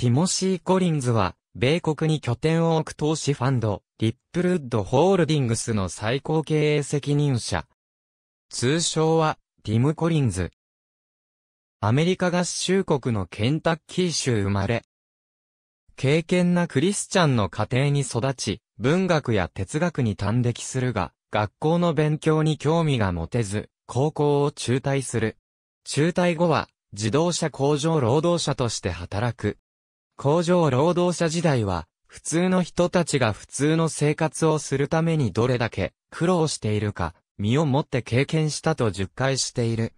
ティモシー・コリンズは、米国に拠点を置く投資ファンド、リップルッドホールディングスの最高経営責任者。通称は、ティム・コリンズ。アメリカ合衆国のケンタッキー州生まれ。敬虔なクリスチャンの家庭に育ち、文学や哲学に端的するが、学校の勉強に興味が持てず、高校を中退する。中退後は、自動車工場労働者として働く。工場労働者時代は、普通の人たちが普通の生活をするためにどれだけ苦労しているか、身をもって経験したと述懐している。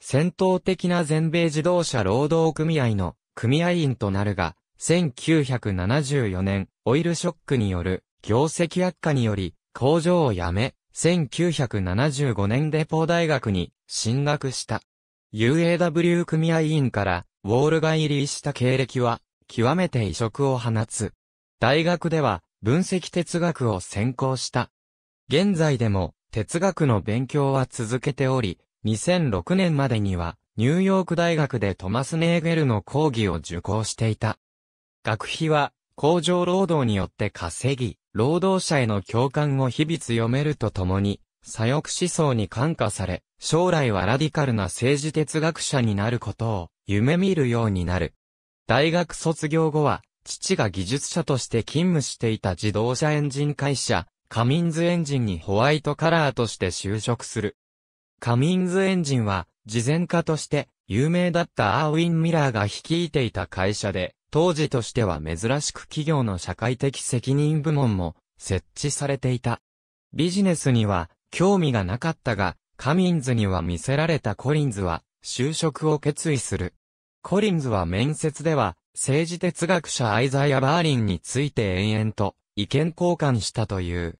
戦闘的な全米自動車労働組合の組合員となるが、1974年、オイルショックによる業績悪化により、工場を辞め、1975年デポー大学に進学した。UAW 組合員から、ウォールが入りした経歴は、極めて異色を放つ。大学では、分析哲学を専攻した。現在でも、哲学の勉強は続けており、2006年までには、ニューヨーク大学でトマス・ネーゲルの講義を受講していた。学費は、工場労働によって稼ぎ、労働者への共感を日々強めるとともに、左翼思想に感化され、将来はラディカルな政治哲学者になることを夢見るようになる。大学卒業後は、父が技術者として勤務していた自動車エンジン会社、カミンズエンジンにホワイトカラーとして就職する。カミンズエンジンは、事前家として、有名だったアーウィン・ミラーが率いていた会社で、当時としては珍しく企業の社会的責任部門も設置されていた。ビジネスには興味がなかったが、カミンズには見せられたコリンズは就職を決意する。コリンズは面接では、政治哲学者アイザイア・バーリンについて延々と意見交換したという。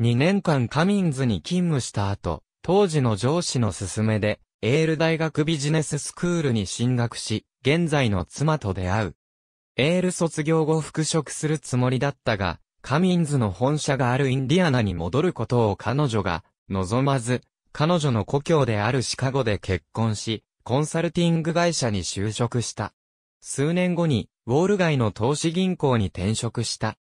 2年間カミンズに勤務した後、当時の上司の勧めで、エール大学ビジネススクールに進学し、現在の妻と出会う。エール卒業後復職するつもりだったが、カミンズの本社があるインディアナに戻ることを彼女が望まず、彼女の故郷であるシカゴで結婚し、コンサルティング会社に就職した。数年後に、ウォール街の投資銀行に転職した。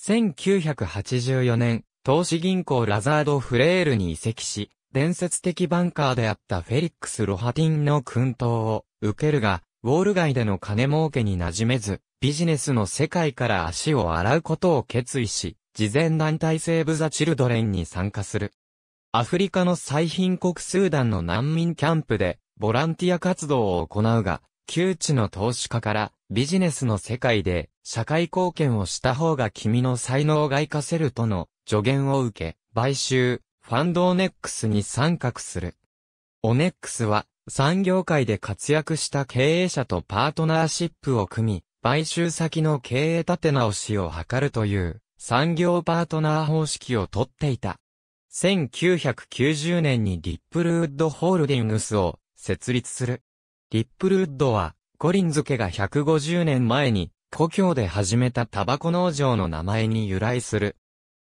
1984年、投資銀行ラザード・フレールに移籍し、伝説的バンカーであったフェリックス・ロハティンの訓導を受けるが、ウォール街での金儲けに馴染めず、ビジネスの世界から足を洗うことを決意し、事前団体セーブ・ザ・チルドレンに参加する。アフリカの最貧国スーダンの難民キャンプで、ボランティア活動を行うが、窮地の投資家からビジネスの世界で社会貢献をした方が君の才能が活かせるとの助言を受け、買収、ファンドオネックスに参画する。オネックスは産業界で活躍した経営者とパートナーシップを組み、買収先の経営立て直しを図るという産業パートナー方式をとっていた。1990年にリップルウッドホールディングスを設立する。リップルウッドは、コリンズ家が150年前に、故郷で始めたタバコ農場の名前に由来する。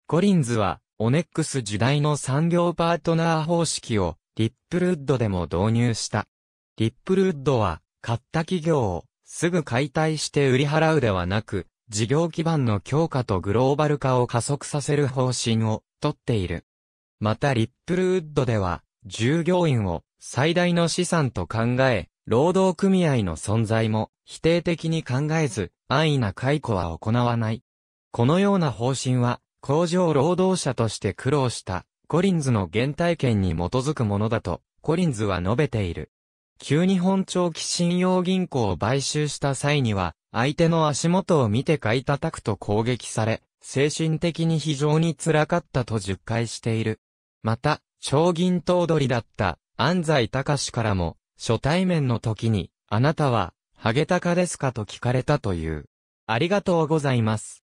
コリンズは、オネックス時代の産業パートナー方式を、リップルウッドでも導入した。リップルウッドは、買った企業を、すぐ解体して売り払うではなく、事業基盤の強化とグローバル化を加速させる方針を、とっている。またリップルウッドでは、従業員を最大の資産と考え、労働組合の存在も否定的に考えず、安易な解雇は行わない。このような方針は、工場労働者として苦労した、コリンズの原体験に基づくものだと、コリンズは述べている。旧日本長期信用銀行を買収した際には、相手の足元を見て買い叩くと攻撃され、精神的に非常に辛かったと述解している。また、超銀頭取だった安西隆からも、初対面の時に、あなたは、ハゲタカですかと聞かれたという。ありがとうございます。